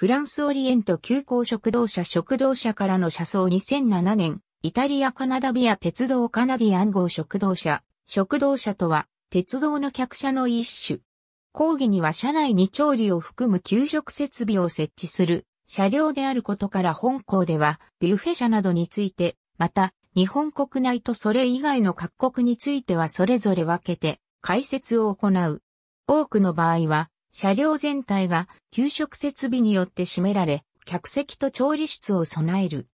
フランスオリエント急行食堂車食堂車からの車窓2007年、イタリアカナダビア鉄道カナディアン号食堂車、食堂車とは、鉄道の客車の一種。講義には車内に調理を含む給食設備を設置する車両であることから本校ではビュッフェ車などについて、また日本国内とそれ以外の各国についてはそれぞれ分けて解説を行う。多くの場合は車両全体が給食設備によって占められ、客席と調理室を備える。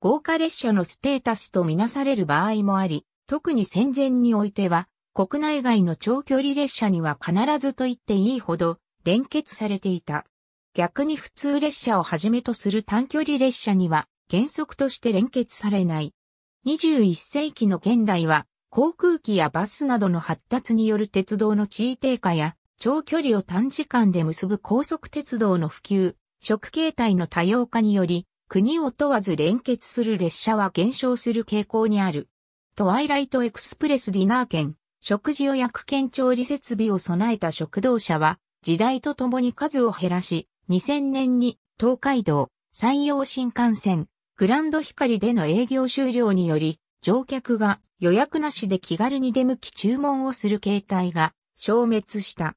豪華列車のステータスとみなされる場合もあり、特に戦前においては、国内外の長距離列車には必ずと言っていいほど連結されていた。逆に普通列車をはじめとする短距離列車には原則として連結されない。21世紀の現代は航空機やバスなどの発達による鉄道の地位低下や長距離を短時間で結ぶ高速鉄道の普及、食形態の多様化により、国を問わず連結する列車は減少する傾向にある。トワイライトエクスプレスディナー券、食事予約券調理設備を備えた食堂車は、時代とともに数を減らし、2000年に東海道、山陽新幹線、グランド光での営業終了により、乗客が予約なしで気軽に出向き注文をする形態が消滅した。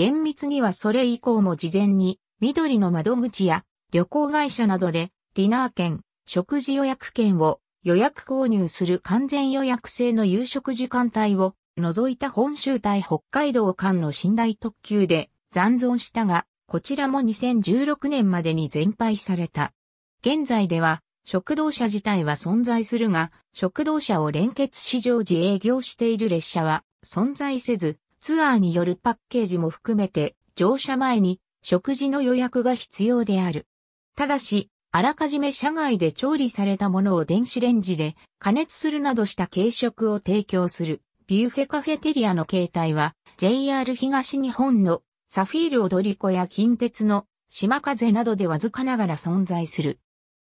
厳密にはそれ以降も事前に、緑の窓口や旅行会社などでディナー券、食事予約券を予約購入する完全予約制の夕食時間帯を除いた本州対北海道間の寝台特急で残存したが、こちらも2016年までに全廃された。現在では、食堂車自体は存在するが、食堂車を連結市場時営業している列車は存在せず、ツアーによるパッケージも含めて乗車前に食事の予約が必要である。ただし、あらかじめ車外で調理されたものを電子レンジで加熱するなどした軽食を提供するビューフェカフェテリアの形態は JR 東日本のサフィール踊り子や近鉄の島風などでわずかながら存在する。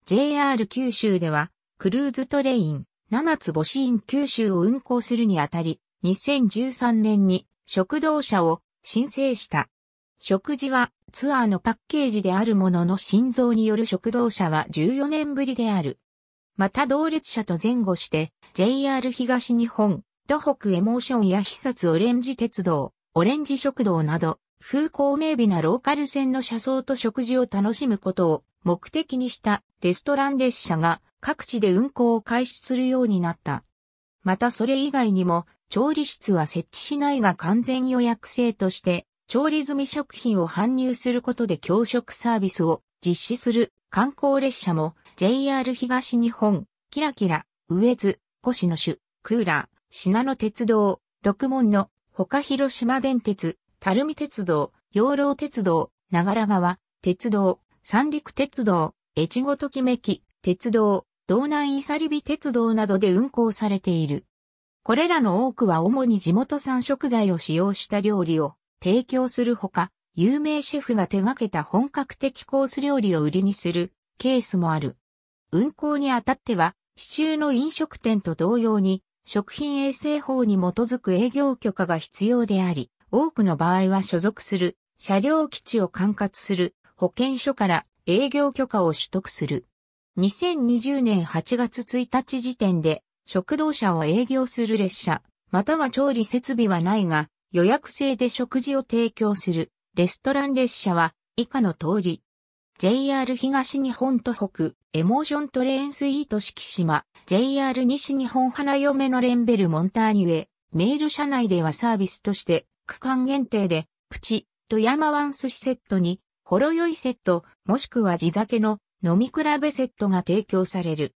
JR 九州ではクルーズトレイン7つ星イン九州を運行するにあたり2013年に食堂車を申請した。食事はツアーのパッケージであるものの心臓による食堂車は14年ぶりである。また同列車と前後して JR 東日本、土北エモーションや必殺オレンジ鉄道、オレンジ食堂など風光明媚なローカル線の車窓と食事を楽しむことを目的にしたレストラン列車が各地で運行を開始するようになった。またそれ以外にも調理室は設置しないが完全予約制として、調理済み食品を搬入することで教職サービスを実施する観光列車も JR 東日本、キラキラ、コシ越野ュ、クーラー、ナノ鉄道、六門の他広島電鉄、垂水鉄道、養老鉄道、長良川、鉄道、三陸鉄道、越後ときめき、鉄道、道南いさりび鉄道などで運行されている。これらの多くは主に地元産食材を使用した料理を提供するほか、有名シェフが手掛けた本格的コース料理を売りにするケースもある。運行にあたっては、市中の飲食店と同様に、食品衛生法に基づく営業許可が必要であり、多くの場合は所属する車両基地を管轄する保健所から営業許可を取得する。2020年8月1日時点で食堂車を営業する列車、または調理設備はないが、予約制で食事を提供するレストラン列車は以下の通り。JR 東日本と北、エモーショントレーンスイート敷島、JR 西日本花嫁のレンベルモンターニュエ、メール車内ではサービスとして、区間限定で、プチ、富山ワン寿司セットに、ほろ酔いセット、もしくは地酒の飲み比べセットが提供される。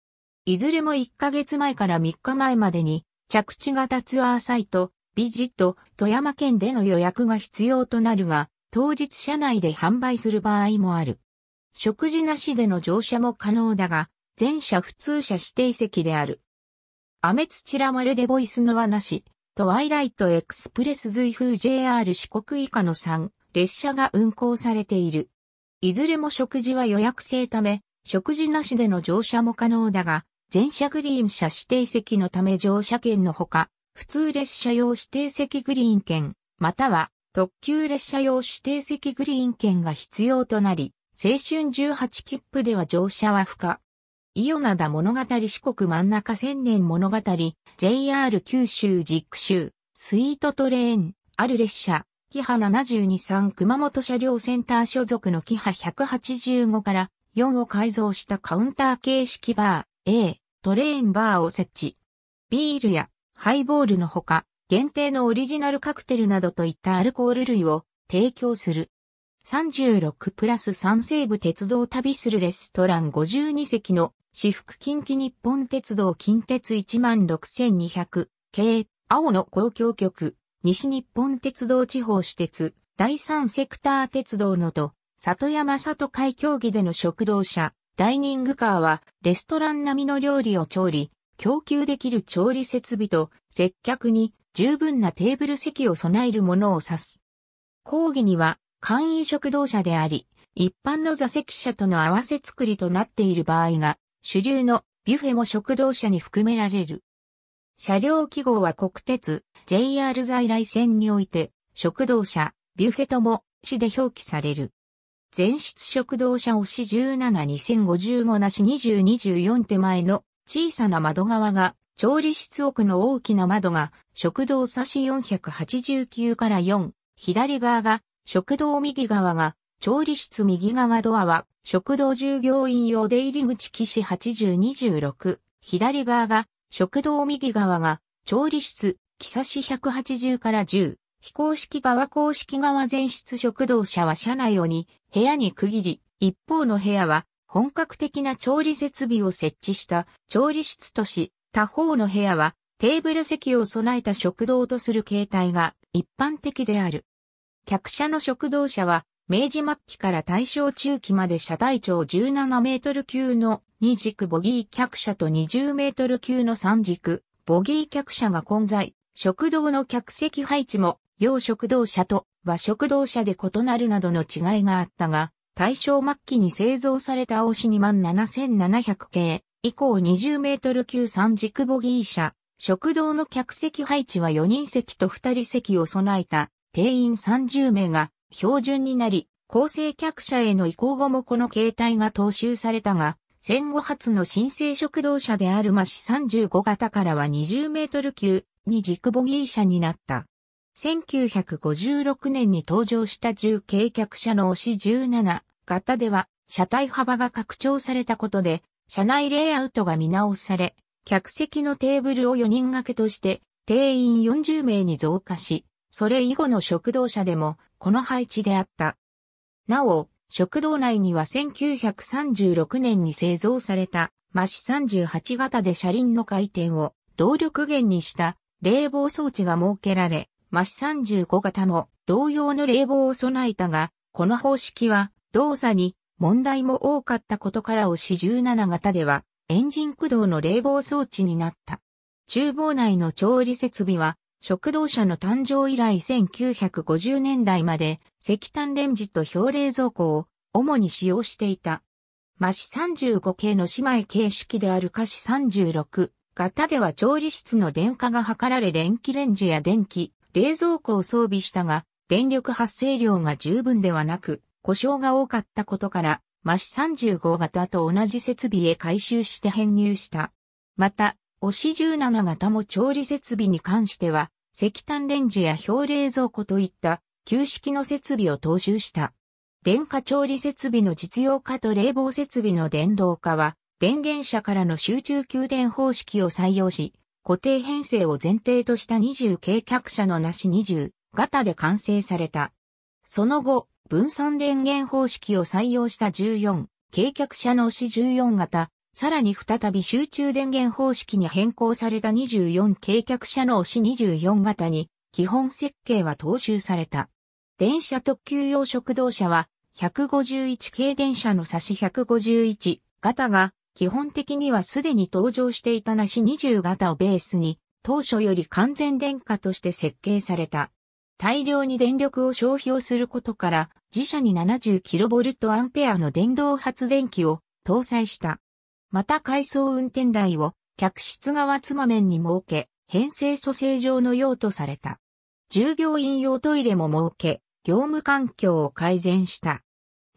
いずれも1ヶ月前から3日前までに、着地型ツアーサイト、ビジット、富山県での予約が必要となるが、当日車内で販売する場合もある。食事なしでの乗車も可能だが、全車普通車指定席である。アメツチラマルデボイスの話なし、トワイライトエクスプレス随風 JR 四国以下の3列車が運行されている。いずれも食事は予約制ため、食事なしでの乗車も可能だが、全車グリーン車指定席のため乗車券のほか、普通列車用指定席グリーン券、または特急列車用指定席グリーン券が必要となり、青春18切符では乗車は不可。伊予灘物語四国真ん中千年物語、JR 九州実区州、スイートトレーン、ある列車、キハ723熊本車両センター所属のキハ185から4を改造したカウンター形式バー、A、トレーンバーを設置。ビールやハイボールのほか、限定のオリジナルカクテルなどといったアルコール類を提供する。36プラス3西部鉄道旅するレストラン52席の私服近畿日本鉄道近鉄16200系青の公共局西日本鉄道地方私鉄第3セクター鉄道のと里山里海競技での食堂車ダイニングカーはレストラン並みの料理を調理、供給できる調理設備と接客に十分なテーブル席を備えるものを指す。講義には簡易食堂車であり、一般の座席車との合わせ作りとなっている場合が、主流のビュフェも食堂車に含められる。車両記号は国鉄 JR 在来線において、食堂車、ビュフェとも市で表記される。全室食堂車押し172055なし2024手前の小さな窓側が調理室奥の大きな窓が食堂差し489から4、左側が食堂右側が調理室右側ドアは食堂従業員用出入り口騎士8026、左側が食堂右側が調理室、木差し180から10、非公式側公式側全室食堂車は車内を2、部屋に区切り、一方の部屋は本格的な調理設備を設置した調理室とし、他方の部屋はテーブル席を備えた食堂とする形態が一般的である。客車の食堂車は明治末期から大正中期まで車体長17メートル級の2軸ボギー客車と20メートル級の3軸ボギー客車が混在。食堂の客席配置も洋食堂車と和食堂車で異なるなどの違いがあったが、大正末期に製造された青市2万7700系以降20メートル級3軸ボギー車、食堂の客席配置は4人席と2人席を備えた定員30名が標準になり、構成客車への移行後もこの形態が踏襲されたが、戦後初の新生食堂車であるマシ35型からは20メートル級に軸ボギー車になった。1956年に登場した重軽客車の押し17型では、車体幅が拡張されたことで、車内レイアウトが見直され、客席のテーブルを4人掛けとして、定員40名に増加し、それ以後の食堂車でも、この配置であった。なお、食堂内には1936年に製造された、マシ38型で車輪の回転を動力源にした冷房装置が設けられ、マシ35型も同様の冷房を備えたが、この方式は動作に問題も多かったことから押し17型ではエンジン駆動の冷房装置になった。厨房内の調理設備は食堂車の誕生以来1950年代まで石炭レンジと氷冷蔵庫を主に使用していた。マシ35系の姉妹形式であるカシ36型では調理室の電化が測られ電気レンジや電気冷蔵庫を装備したが、電力発生量が十分ではなく、故障が多かったことから、マシ35型と同じ設備へ回収して編入した。また、オシ17型も調理設備に関しては、石炭レンジや氷冷蔵庫といった旧式の設備を踏襲した。電化調理設備の実用化と冷房設備の電動化は、電源車からの集中給電方式を採用し、固定編成を前提とした20計客車のなし20型で完成された。その後、分散電源方式を採用した14計客車のし14型、さらに再び集中電源方式に変更された24計客車のし24型に、基本設計は踏襲された。電車特急用食堂車は、151系電車の差し151型が基本的にはすでに登場していたなし20型をベースに、当初より完全電化として設計された。大量に電力を消費をすることから、自社に 70kVA の電動発電機を搭載した。また回送運転台を客室側つま面に設け、編成蘇生上の用途された。従業員用トイレも設け、業務環境を改善した。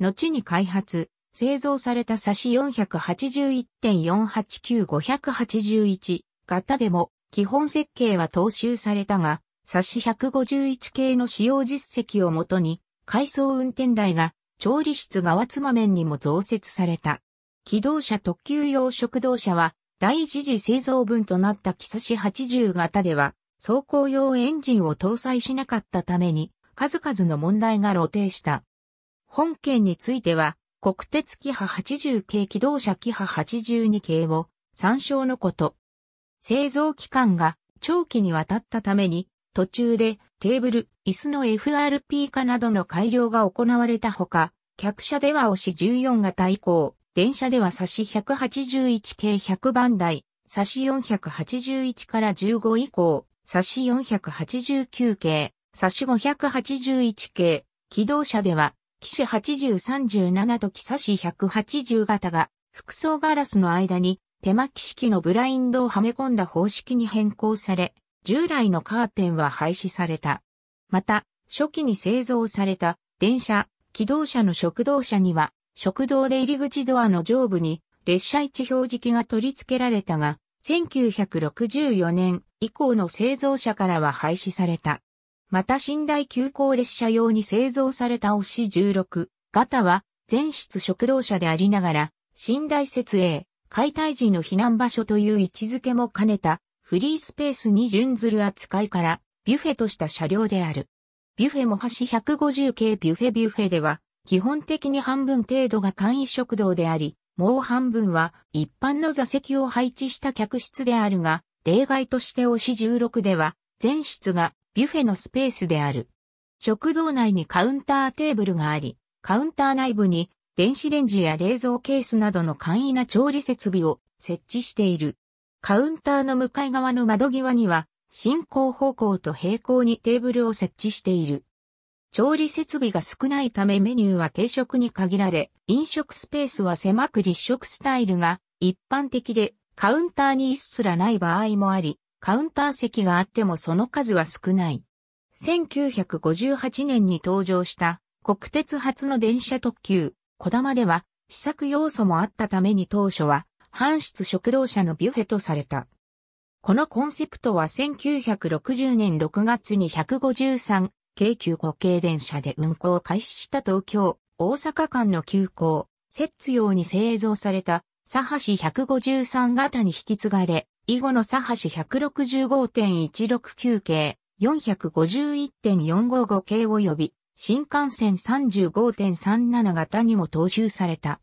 後に開発、製造された差し481.489581型でも基本設計は踏襲されたが、差し151系の使用実績をもとに、回送運転台が調理室側つま面にも増設された。機動車特急用食堂車は第一次製造分となった木差し80型では走行用エンジンを搭載しなかったために数々の問題が露呈した。本件については国鉄キハ80系機動車キハ82系を参照のこと。製造期間が長期にわたったために、途中でテーブル、椅子の FRP 化などの改良が行われたほか、客車では押し14型以降、電車では差し181系100番台、差し481から15以降、差し489系、差し581系、機動車では騎士8037と騎差し180型が、服装ガラスの間に手巻き式のブラインドをはめ込んだ方式に変更され、従来のカーテンは廃止された。また、初期に製造された電車、機動車の食堂車には、食堂で入り口ドアの上部に列車位置表示器が取り付けられたが、1964年以降の製造者からは廃止された。また寝台急行列車用に製造された押し16型は全室食堂車でありながら、寝台設営、解体時の避難場所という位置づけも兼ねたフリースペースに準ずる扱いからビュフェとした車両である。ビュフェも橋150系ビュフェビュフェでは、基本的に半分程度が簡易食堂であり、もう半分は一般の座席を配置した客室であるが、例外として押し16では、全室がビュッフェのスペースである。食堂内にカウンターテーブルがあり、カウンター内部に電子レンジや冷蔵ケースなどの簡易な調理設備を設置している。カウンターの向かい側の窓際には、進行方向と平行にテーブルを設置している。調理設備が少ないためメニューは軽食に限られ、飲食スペースは狭く立食スタイルが一般的で、カウンターに椅子すらない場合もあり、カウンター席があってもその数は少ない。1958年に登場した国鉄初の電車特急、小玉では試作要素もあったために当初は搬出食堂車のビュッフェとされた。このコンセプトは1960年6月に153京急固形電車で運行を開始した東京、大阪間の急行、摂津用に製造された、佐橋153型に引き継がれ、以後の左端165.169系、451.455系及び、新幹線35.37型にも踏襲された。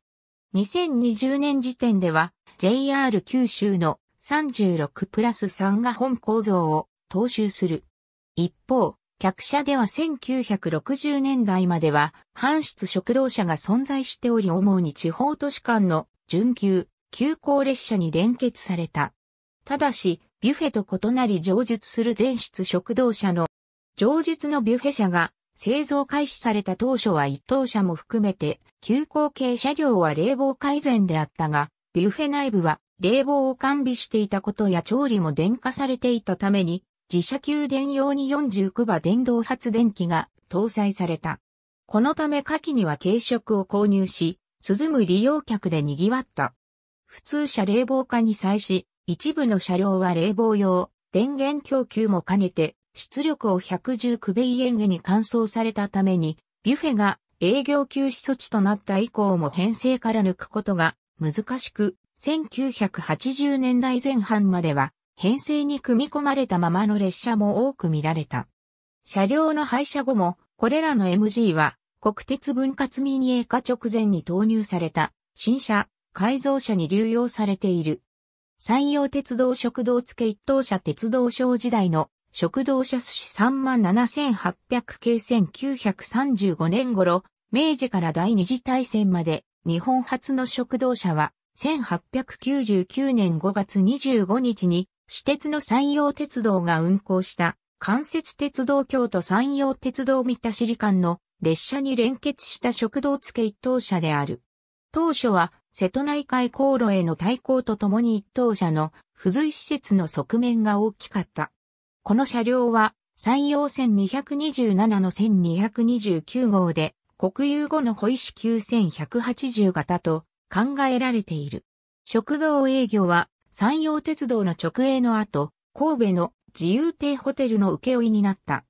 2020年時点では、JR 九州の36プラス3が本構造を踏襲する。一方、客車では1960年代までは、搬出食堂車が存在しており主に地方都市間の準急、急行列車に連結された。ただし、ビュフェと異なり上述する全室食堂車の、上述のビュフェ車が製造開始された当初は一等車も含めて、急行系車両は冷房改善であったが、ビュフェ内部は冷房を完備していたことや調理も電化されていたために、自社給電用に49馬電動発電機が搭載された。このため下記には軽食を購入し、涼む利用客で賑わった。普通車冷房化に際し、一部の車両は冷房用、電源供給も兼ねて、出力を110クベイエンゲに換装されたために、ビュフェが営業休止措置となった以降も編成から抜くことが難しく、1980年代前半までは編成に組み込まれたままの列車も多く見られた。車両の廃車後も、これらの MG は国鉄分割民営化直前に投入された新車、改造車に流用されている。山陽鉄道食堂付一等車鉄道省時代の食堂車寿司37800系1935年頃、明治から第二次大戦まで日本初の食堂車は1899年5月25日に私鉄の山陽鉄道が運行した関節鉄道京都山陽鉄道三田市里間の列車に連結した食堂付一等車である。当初は瀬戸内海航路への対抗とともに一等車の付随施設の側面が大きかった。この車両は山陽線227の1229号で国有後の保石9180型と考えられている。食堂営業は山陽鉄道の直営の後、神戸の自由亭ホテルの請負になった。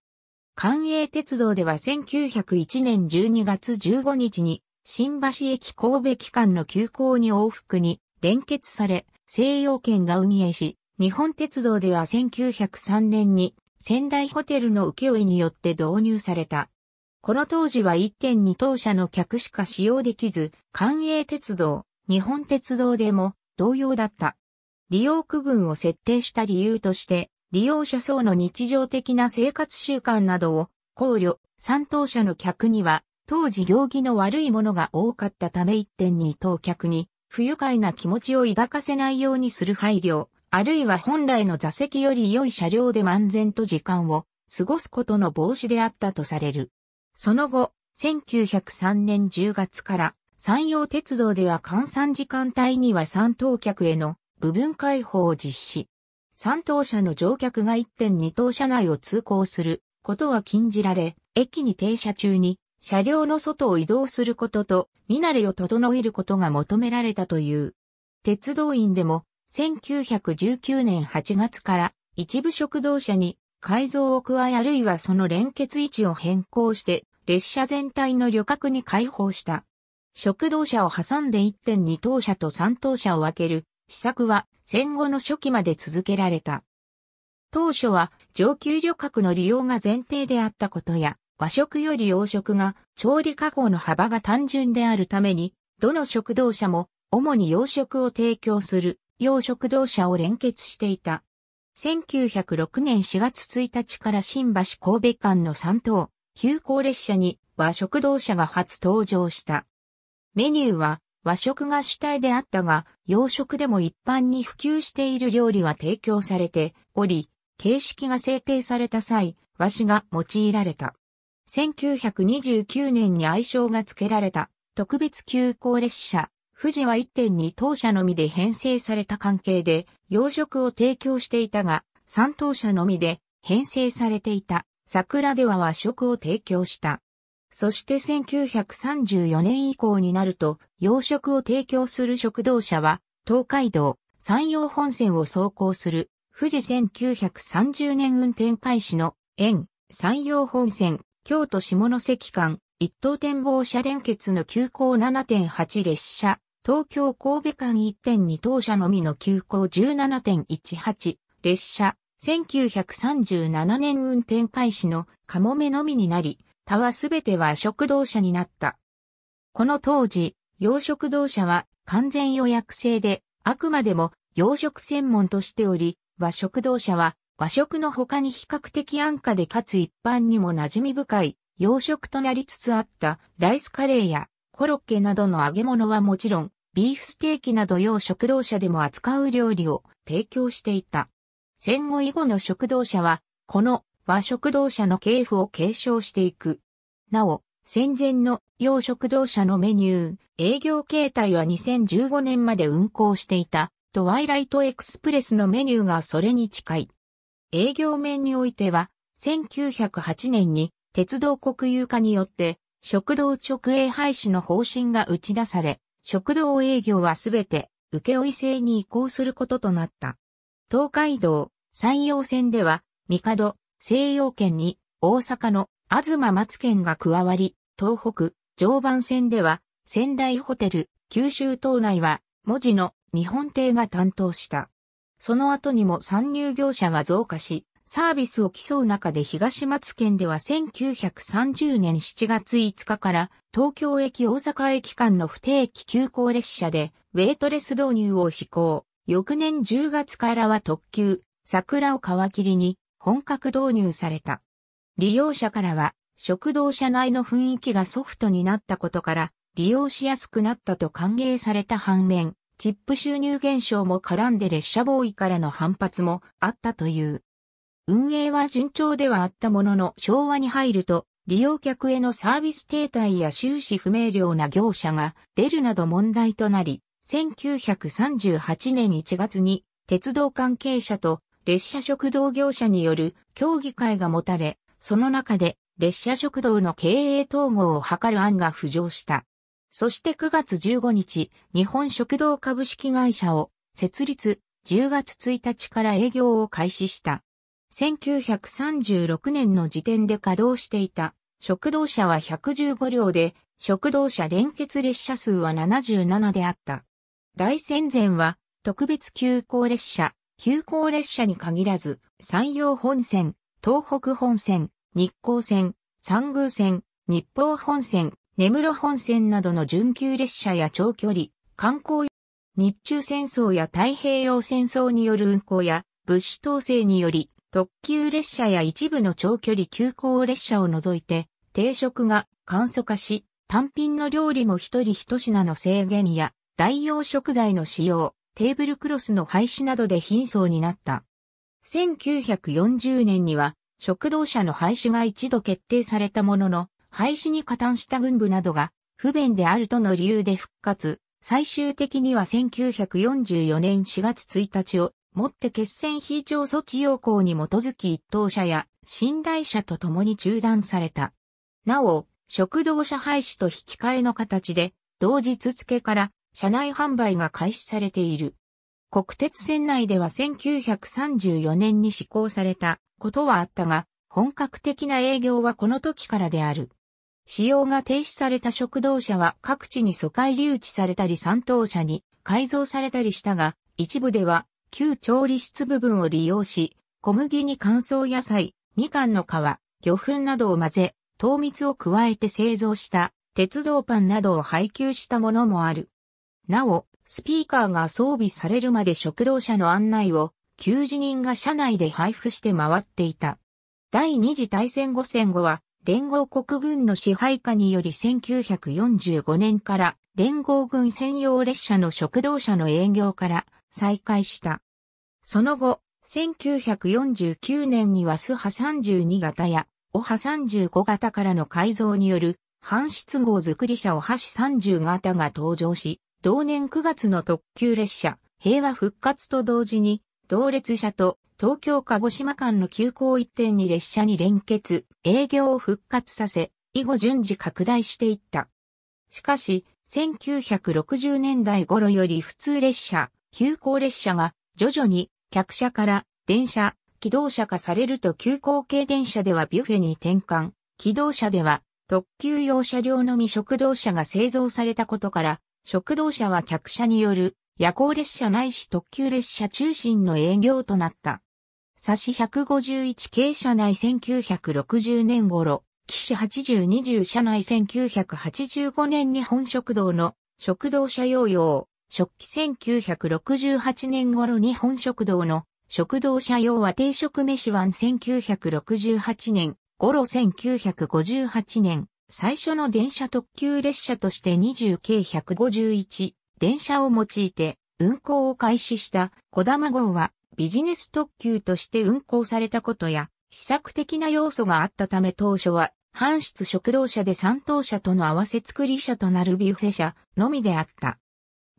関営鉄道では1901年12月15日に新橋駅神戸機関の急行に往復に連結され、西洋圏が運営し、日本鉄道では1903年に仙台ホテルの請負によって導入された。この当時は1.2当社の客しか使用できず、関営鉄道、日本鉄道でも同様だった。利用区分を設定した理由として、利用者層の日常的な生活習慣などを考慮、3等車の客には当時行儀の悪いものが多かったため一点に当客に不愉快な気持ちを抱かせないようにする配慮、あるいは本来の座席より良い車両で漫然と時間を過ごすことの防止であったとされる。その後、1903年10月から山陽鉄道では換算時間帯には3等客への部分開放を実施。3等車の乗客が1.2等車内を通行することは禁じられ、駅に停車中に車両の外を移動することと、見慣れを整えることが求められたという。鉄道院でも、1919年8月から一部食堂車に改造を加えあるいはその連結位置を変更して列車全体の旅客に開放した。食堂車を挟んで1.2等車と3等車を分ける施策は戦後の初期まで続けられた。当初は上級旅客の利用が前提であったことや和食より洋食が調理加工の幅が単純であるために、どの食堂車も主に洋食を提供する洋食堂車を連結していた。1906年4月1日から新橋神戸間の3等、急行列車に和食堂車が初登場した。メニューは和食が主体であったが、洋食でも一般に普及している料理は提供されており、形式が制定された際、和紙が用いられた。1929年に愛称が付けられた特別急行列車、富士は1.2等車のみで編成された関係で、養殖を提供していたが、3等車のみで編成されていた桜では和食を提供した。そして1934年以降になると、養殖を提供する食堂車は、東海道、山陽本線を走行する、富士1930年運転開始の、沿、山陽本線、京都下関間、一等展望車連結の急行7.8列車、東京神戸間1.2等車のみの急行17.18列車、1937年運転開始のかもめのみになり、他はすべては食堂車になった。この当時、養殖同社は完全予約制で、あくまでも養殖専門としており、和食同社は和食の他に比較的安価でかつ一般にも馴染み深い洋食となりつつあったライスカレーやコロッケなどの揚げ物はもちろんビーフステーキなど洋食堂車でも扱う料理を提供していた。戦後以後の食堂車はこの和食堂車の系譜を継承していく。なお、戦前の洋食堂車のメニュー、営業形態は2015年まで運行していた、トワイライトエクスプレスのメニューがそれに近い。営業面においては、1908年に鉄道国有化によって、食堂直営廃止の方針が打ち出され、食堂営業はすべて、請負制に移行することとなった。東海道、山陽線では、帝、西洋圏に、大阪の東松県が加わり、東北、常磐線では、仙台ホテル、九州島内は、文字の日本艇が担当した。その後にも参入業者は増加し、サービスを競う中で東松県では1930年7月5日から東京駅大阪駅間の不定期急行列車でウェイトレス導入を施行。翌年10月からは特急、桜を皮切りに本格導入された。利用者からは食堂車内の雰囲気がソフトになったことから利用しやすくなったと歓迎された反面、チップ収入減少も絡んで列車ボーイからの反発もあったという。運営は順調ではあったものの昭和に入ると利用客へのサービス停滞や収支不明瞭な業者が出るなど問題となり、1938年1月に鉄道関係者と列車食堂業者による協議会が持たれ、その中で列車食堂の経営統合を図る案が浮上した。そして9月15日、日本食堂株式会社を設立、10月1日から営業を開始した。1936年の時点で稼働していた食堂車は115両で、食堂車連結列車数は77であった。大戦前は特別急行列車、急行列車に限らず、山陽本線、東北本線、日光線、三宮線、日報本線、根室本線などの準急列車や長距離、観光、日中戦争や太平洋戦争による運行や物資統制により特急列車や一部の長距離急行列車を除いて定食が簡素化し単品の料理も一人一品の制限や代用食材の使用、テーブルクロスの廃止などで貧相になった。1940年には食堂車の廃止が一度決定されたものの廃止に加担した軍部などが不便であるとの理由で復活、最終的には1944年4月1日をもって決戦非常措置要項に基づき一等車や寝台車と共に中断された。なお、食堂車廃止と引き換えの形で、同日付から車内販売が開始されている。国鉄線内では1934年に施行されたことはあったが、本格的な営業はこの時からである。使用が停止された食堂車は各地に疎開留置されたり三等車に改造されたりしたが、一部では旧調理室部分を利用し、小麦に乾燥野菜、みかんの皮、魚粉などを混ぜ、糖蜜を加えて製造した鉄道パンなどを配給したものもある。なお、スピーカーが装備されるまで食堂車の案内を給仕人が車内で配布して回っていた。第二次大戦後戦後は連合国軍の支配下により1945年から連合軍専用列車の食堂車の営業から再開した。その後、1949年にはスハ32型やオハ35型からの改造による半室号作り車オハシ30型が登場し、同年9月の特急列車、平和復活と同時に同列車と東京鹿児島間の急行一点に列車に連結、営業を復活させ、以後順次拡大していった。しかし、1960年代頃より普通列車、急行列車が徐々に客車から電車、機動車化されると急行系電車ではビュッフェに転換、機動車では特急用車両のみ食堂車が製造されたことから、食堂車は客車による夜行列車ないし特急列車中心の営業となった。差し151系車内1960年頃、騎士8020車内1985年日本食堂の食堂車用用、食器1968年頃日本食堂の食堂車用は定食飯碗1968年、頃1958年、最初の電車特急列車として20系151、電車を用いて運行を開始した小玉号はビジネス特急として運行されたことや、試作的な要素があったため当初は、搬出食堂車で三等車との合わせ作り車となるビュッフェ車のみであった。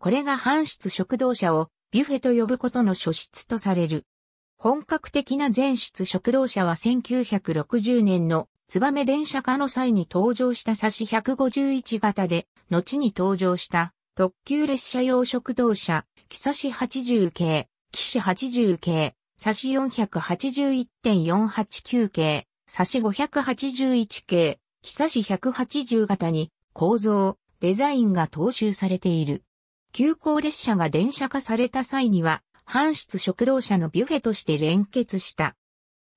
これが搬出食堂車をビュッフェと呼ぶことの初出とされる。本格的な全出食堂車は1960年のメ電車化の際に登場した差し151型で、後に登場した特急列車用食堂車、木差し80系、騎士80系、差し481.489系、差し581系、木差し180型に構造、デザインが踏襲されている。急行列車が電車化された際には、搬出食堂車のビュフェとして連結した。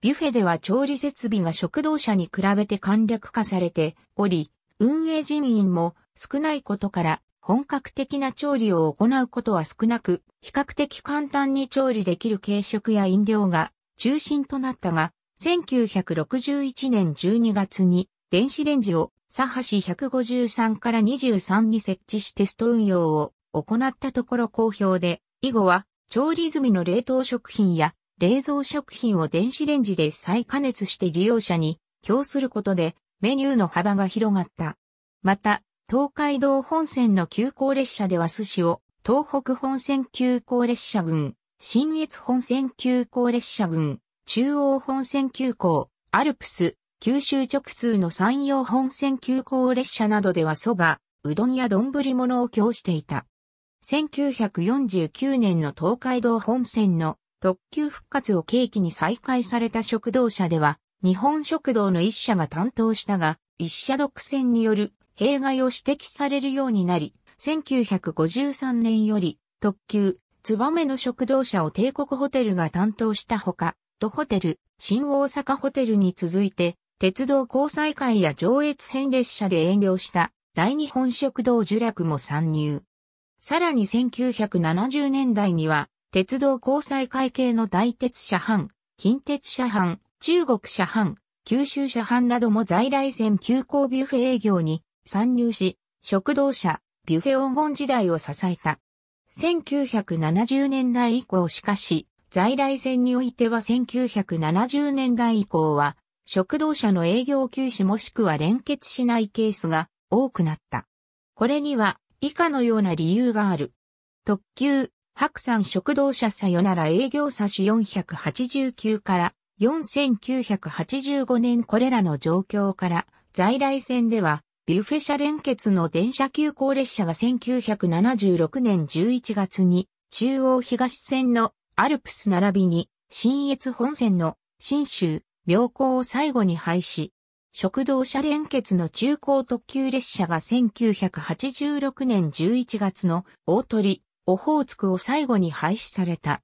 ビュフェでは調理設備が食堂車に比べて簡略化されており、運営人員も少ないことから本格的な調理を行うことは少なく、比較的簡単に調理できる軽食や飲料が中心となったが、1961年12月に電子レンジをサハシ153から23に設置しテスト運用を行ったところ好評で、以後は調理済みの冷凍食品や冷蔵食品を電子レンジで再加熱して利用者に供することでメニューの幅が広がった。また、東海道本線の急行列車では寿司を、東北本線急行列車群、新越本線急行列車群、中央本線急行、アルプス、九州直通の山陽本線急行列車などでは蕎麦、うどんや丼物を供していた。1949年の東海道本線の特急復活を契機に再開された食堂車では、日本食堂の一社が担当したが、一社独占による弊害を指摘されるようになり、1953年より特急、ツバメの食堂車を帝国ホテルが担当したほか、都ホテル、新大阪ホテルに続いて、鉄道交際会や上越編列車で営業した大日本食堂受落も参入。さらに1970年代には、鉄道交際会系の大鉄車班、近鉄車班、中国車班、九州車班なども在来線急行ビュッフェ営業に参入し、食堂車、ビュッフェ黄金時代を支えた。1970年代以降しかし、在来線においては1970年代以降は、食堂車の営業休止もしくは連結しないケースが多くなった。これには以下のような理由がある。特急、白山食堂車さよなら営業差し489から4985年これらの状況から在来線ではビュフェ社連結の電車急行列車が1976年11月に中央東線のアルプス並びに新越本線の新州、病行を最後に廃止。食堂車連結の中高特急列車が1986年11月の大鳥、オホーツクを最後に廃止された。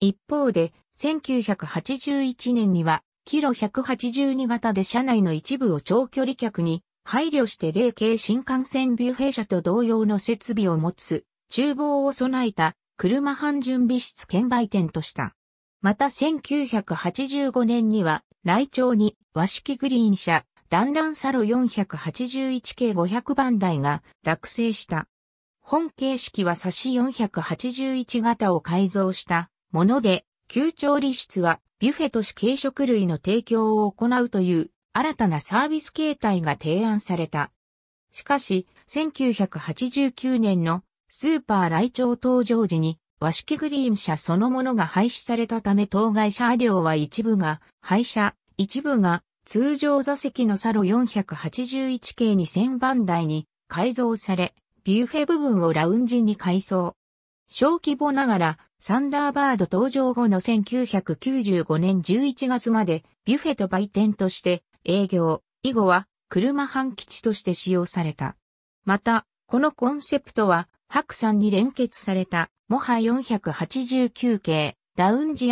一方で、1981年には、キロ182型で車内の一部を長距離客に配慮して霊系新幹線ビュッフェ車と同様の設備を持つ、厨房を備えた車半準備室券売店とした。また1985年には、内町に和式グリーン車、団覧サロ481系500番台が落成した。本形式は差し481型を改造したもので、旧調理室はビュフェとし軽食類の提供を行うという新たなサービス形態が提案された。しかし、1989年のスーパー来庁登場時に和式グリーン車そのものが廃止されたため当該車両は一部が廃車、一部が通常座席のサロ481系2000番台に改造され、ビューフェ部分をラウンジに改装。小規模ながら、サンダーバード登場後の1995年11月まで、ビューフェと売店として、営業、以後は車半基地として使用された。また、このコンセプトは、白山に連結された、モハ489系、ラウンジ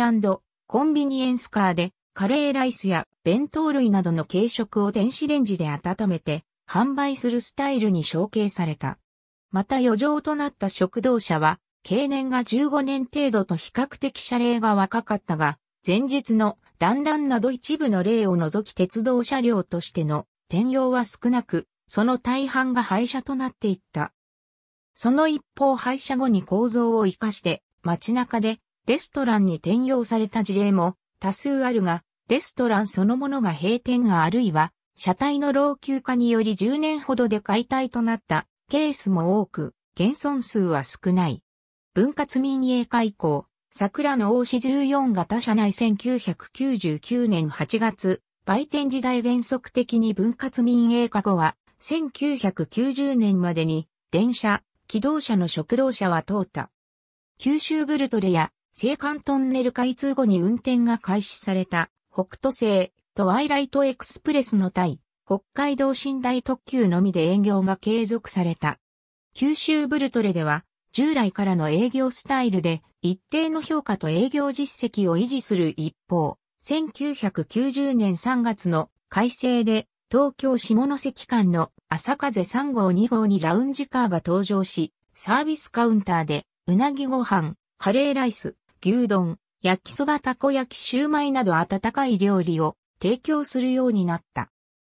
コンビニエンスカーで、カレーライスや弁当類などの軽食を電子レンジで温めて、販売するスタイルに承継された。また余剰となった食堂車は、経年が15年程度と比較的車齢が若かったが、前日の団らんなど一部の例を除き鉄道車両としての転用は少なく、その大半が廃車となっていった。その一方廃車後に構造を活かして街中でレストランに転用された事例も多数あるが、レストランそのものが閉店があるいは、車体の老朽化により10年ほどで解体となったケースも多く、現存数は少ない。分割民営化以降、桜の王子14型社内1999年8月、売店時代原則的に分割民営化後は、1990年までに、電車、機動車の食堂車は通った。九州ブルトレや、青函トンネル開通後に運転が開始された、北斗星、トワイライトエクスプレスの対、北海道寝台特急のみで営業が継続された。九州ブルトレでは、従来からの営業スタイルで一定の評価と営業実績を維持する一方、1990年3月の改正で東京下関間の朝風3号2号にラウンジカーが登場し、サービスカウンターでうなぎご飯、カレーライス、牛丼、焼きそばたこ焼きシューマイなど温かい料理を提供するようになった。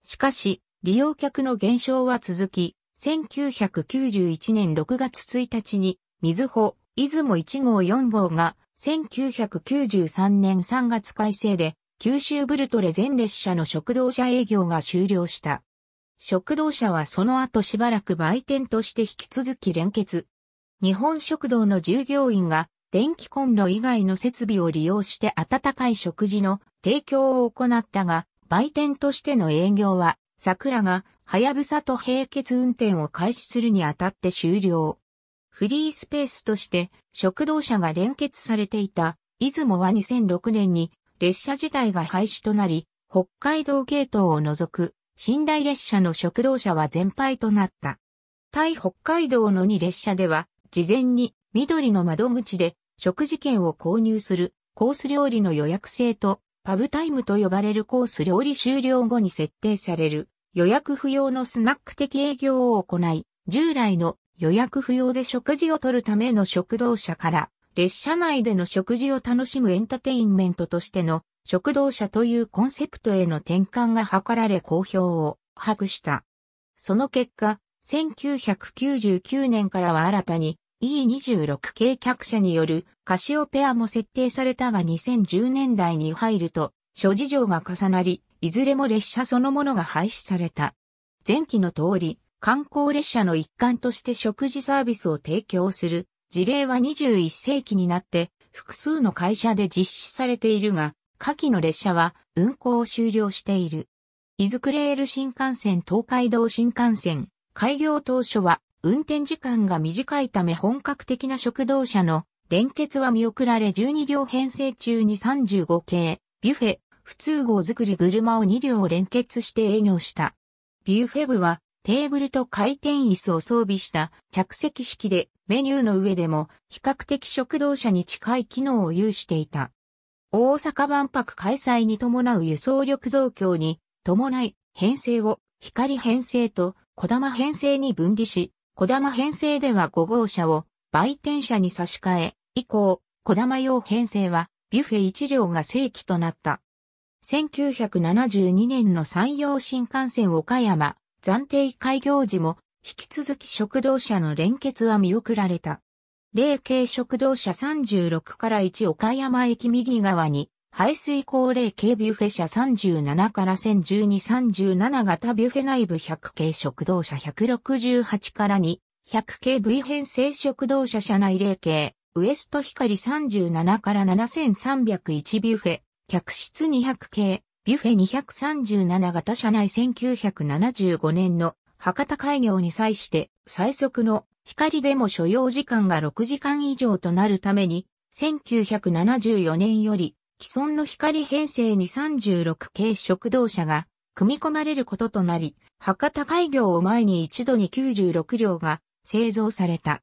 しかし、利用客の減少は続き、1991年6月1日に、水穂、出雲1号4号が、1993年3月改正で、九州ブルトレ全列車の食堂車営業が終了した。食堂車はその後しばらく売店として引き続き連結。日本食堂の従業員が電気コンロ以外の設備を利用して温かい食事の提供を行ったが、売店としての営業は、桜がはやぶさと並結運転を開始するにあたって終了。フリースペースとして食堂車が連結されていた出雲は2006年に列車自体が廃止となり、北海道系統を除く寝台列車の食堂車は全廃となった。対北海道の2列車では、事前に緑の窓口で食事券を購入するコース料理の予約制とパブタイムと呼ばれるコース料理終了後に設定される。予約不要のスナック的営業を行い、従来の予約不要で食事をとるための食堂車から、列車内での食事を楽しむエンターテインメントとしての食堂車というコンセプトへの転換が図られ好評を博した。その結果、1999年からは新たに E26 系客車によるカシオペアも設定されたが2010年代に入ると諸事情が重なりいずれも列車そのものが廃止された。前期の通り、観光列車の一環として食事サービスを提供する事例は21世紀になって複数の会社で実施されているが、下記の列車は運行を終了している。イズクレール新幹線東海道新幹線、開業当初は運転時間が短いため本格的な食堂車の連結は見送られ12両編成中に35系、ビュフェ、普通号作り車を2両連結して営業した。ビューフェブはテーブルと回転椅子を装備した着席式でメニューの上でも比較的食堂車に近い機能を有していた。大阪万博開催に伴う輸送力増強に伴い編成を光編成と小玉編成に分離し、小玉編成では5号車を売店車に差し替え、以降、小玉用編成はビュフェ1両が正規となった。1972年の山陽新幹線岡山暫定開業時も引き続き食堂車の連結は見送られた。霊系食堂車36から1岡山駅右側に排水口霊系ビュッフェ車37から101237型ビュッフェ内部100系食堂車168から2 100系 V 編成食堂車車内霊系ウエスト光37から7301ビュッフェ客室200系、ビュフェ237型車内1975年の博多開業に際して最速の光でも所要時間が6時間以上となるために、1974年より既存の光編成に36系食堂車が組み込まれることとなり、博多開業を前に一度に96両が製造された。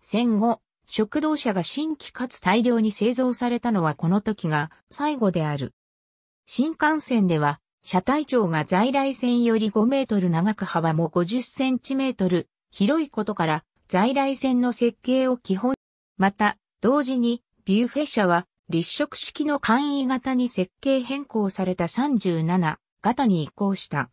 戦後、食堂車が新規かつ大量に製造されたのはこの時が最後である。新幹線では、車体長が在来線より5メートル長く幅も50センチメートル、広いことから在来線の設計を基本。また、同時に、ビューフェ車は立食式の簡易型に設計変更された37型に移行した。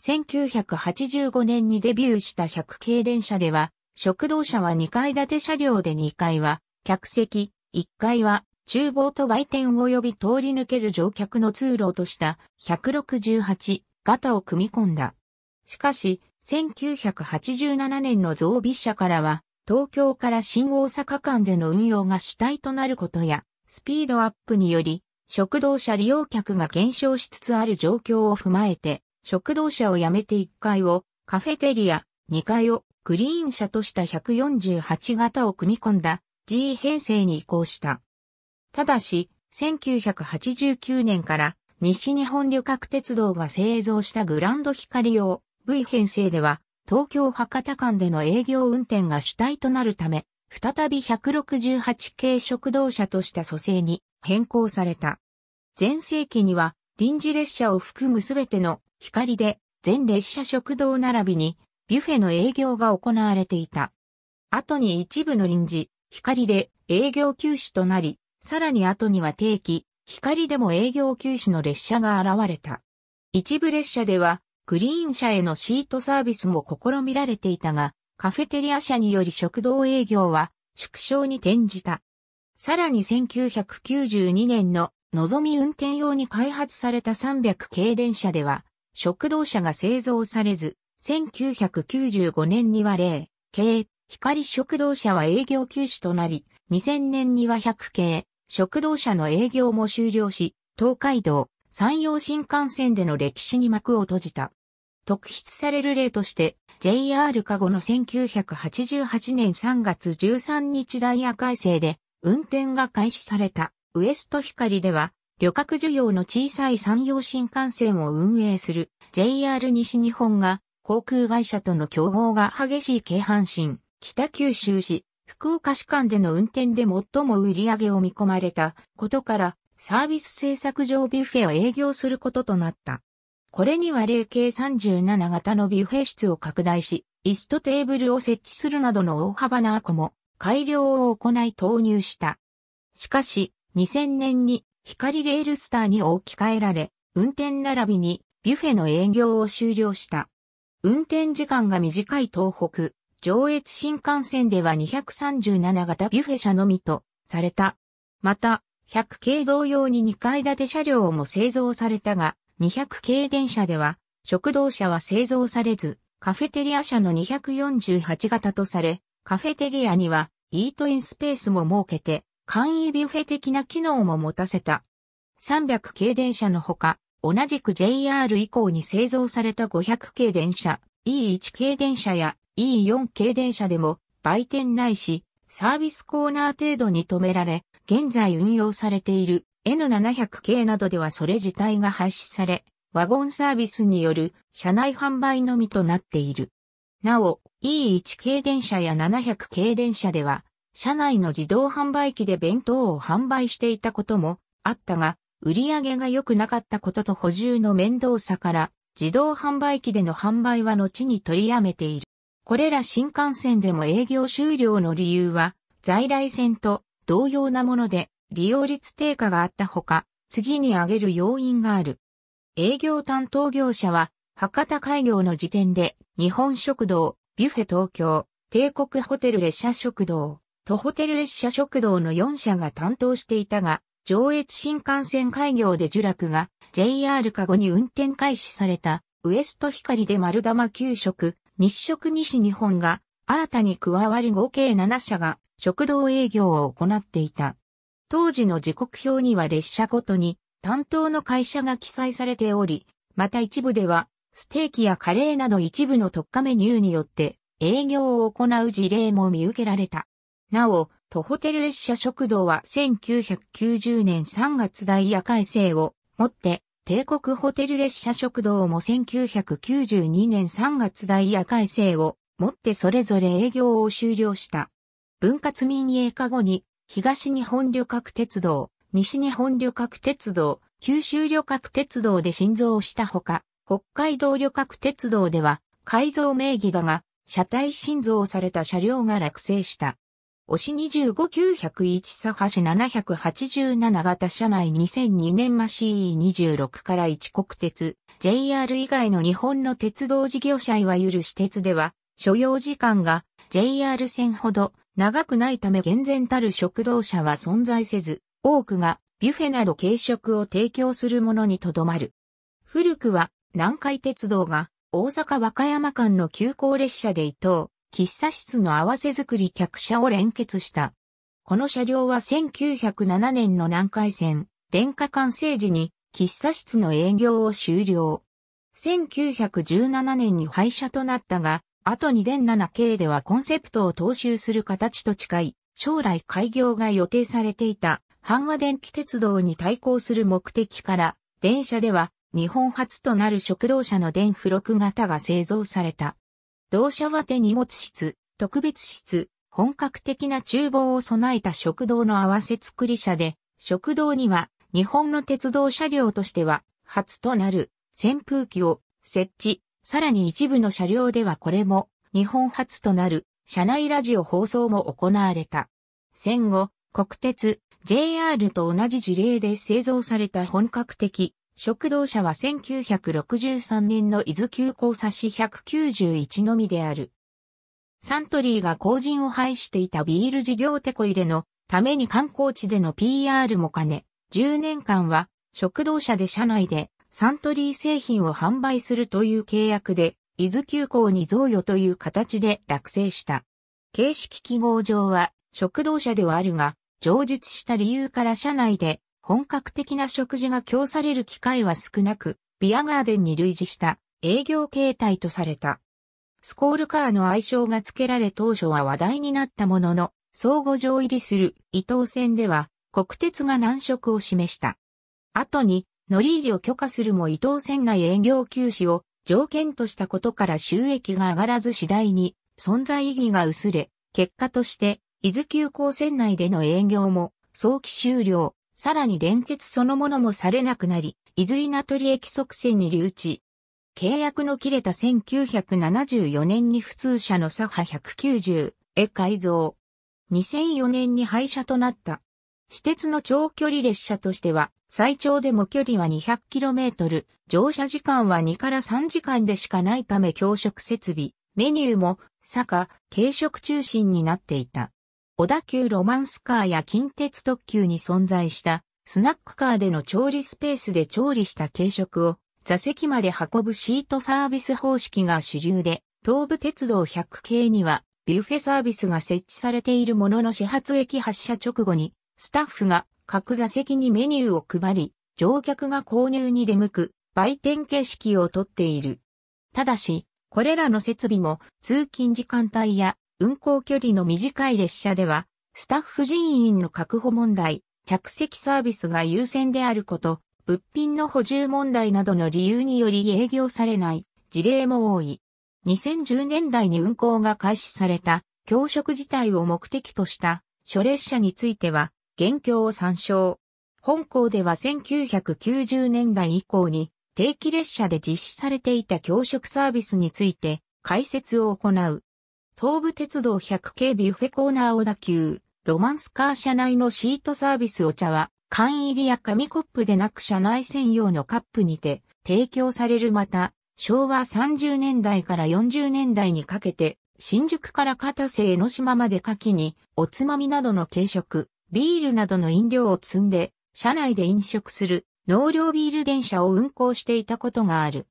1985年にデビューした100系電車では、食堂車は2階建て車両で2階は客席、1階は厨房と売店及び通り抜ける乗客の通路とした168型を組み込んだ。しかし、1987年の増備車からは、東京から新大阪間での運用が主体となることや、スピードアップにより、食堂車利用客が減少しつつある状況を踏まえて、食堂車をやめて1階を、カフェテリア、2階を、グリーン車とした148型を組み込んだ G 編成に移行した。ただし、1989年から西日本旅客鉄道が製造したグランド光用 V 編成では東京博多間での営業運転が主体となるため、再び168系食堂車とした蘇生に変更された。前世紀には臨時列車を含むすべての光で全列車食堂並びにビュッフェの営業が行われていた。後に一部の臨時、光で営業休止となり、さらに後には定期、光でも営業休止の列車が現れた。一部列車では、グリーン車へのシートサービスも試みられていたが、カフェテリア社により食堂営業は縮小に転じた。さらに1992年ののぞみ運転用に開発された300系電車では、食堂車が製造されず、1995年には0系、光食堂車は営業休止となり、2000年には100系、食堂車の営業も終了し、東海道、山陽新幹線での歴史に幕を閉じた。特筆される例として、JR 加護の1988年3月13日ダイヤ改正で運転が開始されたウエスト光では、旅客需要の小さい山陽新幹線を運営する JR 西日本が航空会社との競合が激しい京阪神、北九州市、福岡市間での運転で最も売り上げを見込まれたことから、サービス制作上ビュッフェを営業することとなった。これには例計37型のビュッフェ室を拡大し、椅子とテーブルを設置するなどの大幅なアコも改良を行い投入した。しかし、2000年に光レールスターに置き換えられ、運転並びにビュッフェの営業を終了した。運転時間が短い東北、上越新幹線では237型ビュフェ車のみとされた。また、100系同様に2階建て車両も製造されたが、200系電車では、食堂車は製造されず、カフェテリア車の248型とされ、カフェテリアには、イートインスペースも設けて、簡易ビュフェ的な機能も持たせた。300系電車のほか、同じく JR 以降に製造された500系電車、E1 系電車や E4 系電車でも売店ないし、サービスコーナー程度に止められ、現在運用されている N700 系などではそれ自体が廃止され、ワゴンサービスによる車内販売のみとなっている。なお、E1 系電車や700系電車では、車内の自動販売機で弁当を販売していたこともあったが、売り上げが良くなかったことと補充の面倒さから、自動販売機での販売は後に取りやめている。これら新幹線でも営業終了の理由は、在来線と同様なもので、利用率低下があったほか、次に挙げる要因がある。営業担当業者は、博多開業の時点で、日本食堂、ビュッフェ東京、帝国ホテル列車食堂、都ホテル列車食堂の4社が担当していたが、上越新幹線開業で受楽が JR 加護に運転開始されたウエスト光で丸玉給食、日食西日本が新たに加わり合計7社が食堂営業を行っていた。当時の時刻表には列車ごとに担当の会社が記載されており、また一部ではステーキやカレーなど一部の特化メニューによって営業を行う事例も見受けられた。なお、とホテル列車食堂は1990年3月ダイヤ改正をもって、帝国ホテル列車食堂も1992年3月ダイヤ改正をもってそれぞれ営業を終了した。分割民営化後に、東日本旅客鉄道、西日本旅客鉄道、九州旅客鉄道で新造したほか、北海道旅客鉄道では改造名義だが、車体新造された車両が落成した。押し25901佐橋787型車内2002年マシー2 6から1国鉄 JR 以外の日本の鉄道事業者いわゆる私鉄では所要時間が JR 線ほど長くないため厳然たる食堂車は存在せず多くがビュッフェなど軽食を提供するものにとどまる。古くは南海鉄道が大阪和歌山間の急行列車で伊東、喫茶室の合わせ作り客車を連結した。この車両は1907年の南海線、電化完成時に喫茶室の営業を終了。1917年に廃車となったが、後に電7系ではコンセプトを踏襲する形と近い、将来開業が予定されていた、阪和電気鉄道に対抗する目的から、電車では日本初となる食堂車の電付録型が製造された。同社は手荷物室、特別室、本格的な厨房を備えた食堂の合わせ作り車で、食堂には日本の鉄道車両としては初となる扇風機を設置、さらに一部の車両ではこれも日本初となる車内ラジオ放送も行われた。戦後、国鉄、JR と同じ事例で製造された本格的食堂車は1963年の伊豆急行差し191のみである。サントリーが後陣を排していたビール事業手こ入れのために観光地での PR も兼ね、10年間は食堂車で車内でサントリー製品を販売するという契約で、伊豆急行に贈与という形で落成した。形式記号上は食堂車ではあるが、上述した理由から車内で本格的な食事が供される機会は少なく、ビアガーデンに類似した営業形態とされた。スコールカーの愛称が付けられ当初は話題になったものの、相互上入りする伊東線では国鉄が難色を示した。後に乗り入りを許可するも伊東線内営業休止を条件としたことから収益が上がらず次第に存在意義が薄れ、結果として伊豆急行線内での営業も早期終了、さらに連結そのものもされなくなり、伊豆稲取駅側線に留置。契約の切れた1974年に普通車の左派190へ改造。2004年に廃車となった。私鉄の長距離列車としては、最長でも距離は 200km、乗車時間は2から3時間でしかないため教職設備、メニューも、坂、軽食中心になっていた。小田急ロマンスカーや近鉄特急に存在したスナックカーでの調理スペースで調理した軽食を座席まで運ぶシートサービス方式が主流で、東武鉄道100系にはビュッフェサービスが設置されているものの始発駅発車直後にスタッフが各座席にメニューを配り、乗客が購入に出向く売店形式をとっている。ただし、これらの設備も通勤時間帯や運行距離の短い列車では、スタッフ人員の確保問題、着席サービスが優先であること、物品の補充問題などの理由により営業されない事例も多い。2010年代に運行が開始された教職自体を目的とした初列車については、現況を参照。本校では1990年代以降に定期列車で実施されていた教職サービスについて解説を行う。東武鉄道100系ビュッフェコーナー小田急、ロマンスカー車内のシートサービスお茶は、缶入りや紙コップでなく車内専用のカップにて提供されるまた、昭和30年代から40年代にかけて、新宿から片瀬江ノ島まで夏季に、おつまみなどの軽食、ビールなどの飲料を積んで、車内で飲食する、納涼ビール電車を運行していたことがある。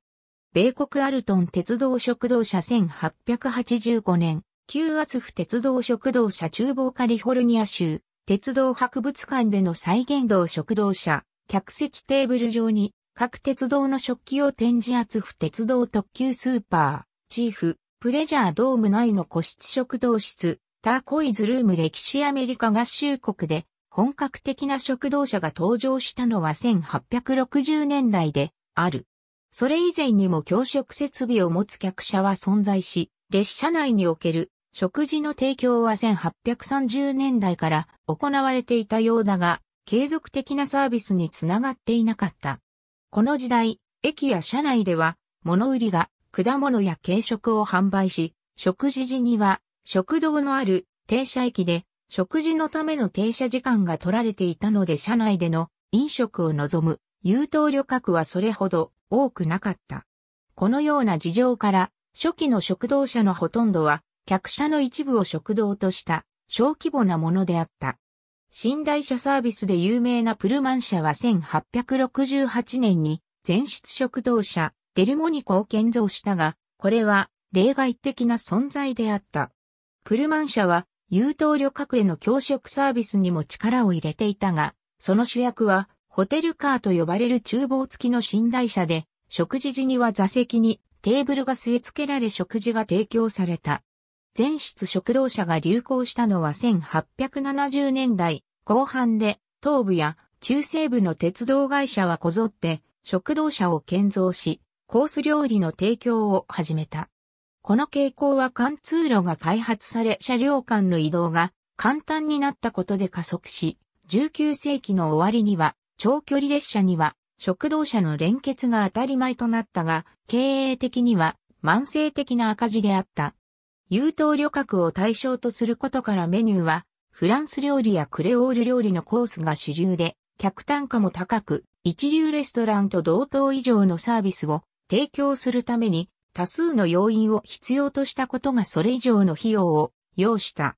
米国アルトン鉄道食堂社1885年、旧圧府鉄道食堂社厨房カリフォルニア州、鉄道博物館での再現道食堂社、客席テーブル上に、各鉄道の食器を展示圧府鉄道特急スーパー、チーフ、プレジャードーム内の個室食堂室、ターコイズルーム歴史アメリカ合衆国で、本格的な食堂車が登場したのは1860年代である。それ以前にも教職設備を持つ客車は存在し、列車内における食事の提供は1830年代から行われていたようだが、継続的なサービスにつながっていなかった。この時代、駅や車内では物売りが果物や軽食を販売し、食事時には食堂のある停車駅で食事のための停車時間が取られていたので車内での飲食を望む優等旅客はそれほど多くなかった。このような事情から、初期の食堂車のほとんどは、客車の一部を食堂とした小規模なものであった。寝台車サービスで有名なプルマン社は1868年に全室食堂車デルモニコを建造したが、これは例外的な存在であった。プルマン社は優等旅客への教職サービスにも力を入れていたが、その主役はホテルカーと呼ばれる厨房付きの寝台車で、食事時には座席にテーブルが据え付けられ食事が提供された。全室食堂車が流行したのは1870年代後半で、東部や中西部の鉄道会社はこぞって食堂車を建造し、コース料理の提供を始めた。この傾向は貫通路が開発され車両間の移動が簡単になったことで加速し、19世紀の終わりには長距離列車には食堂車の連結が当たり前となったが、経営的には慢性的な赤字であった。優等旅客を対象とすることからメニューは、フランス料理やクレオール料理のコースが主流で、客単価も高く、一流レストランと同等以上のサービスを提供するために、多数の要員を必要としたことがそれ以上の費用を要した。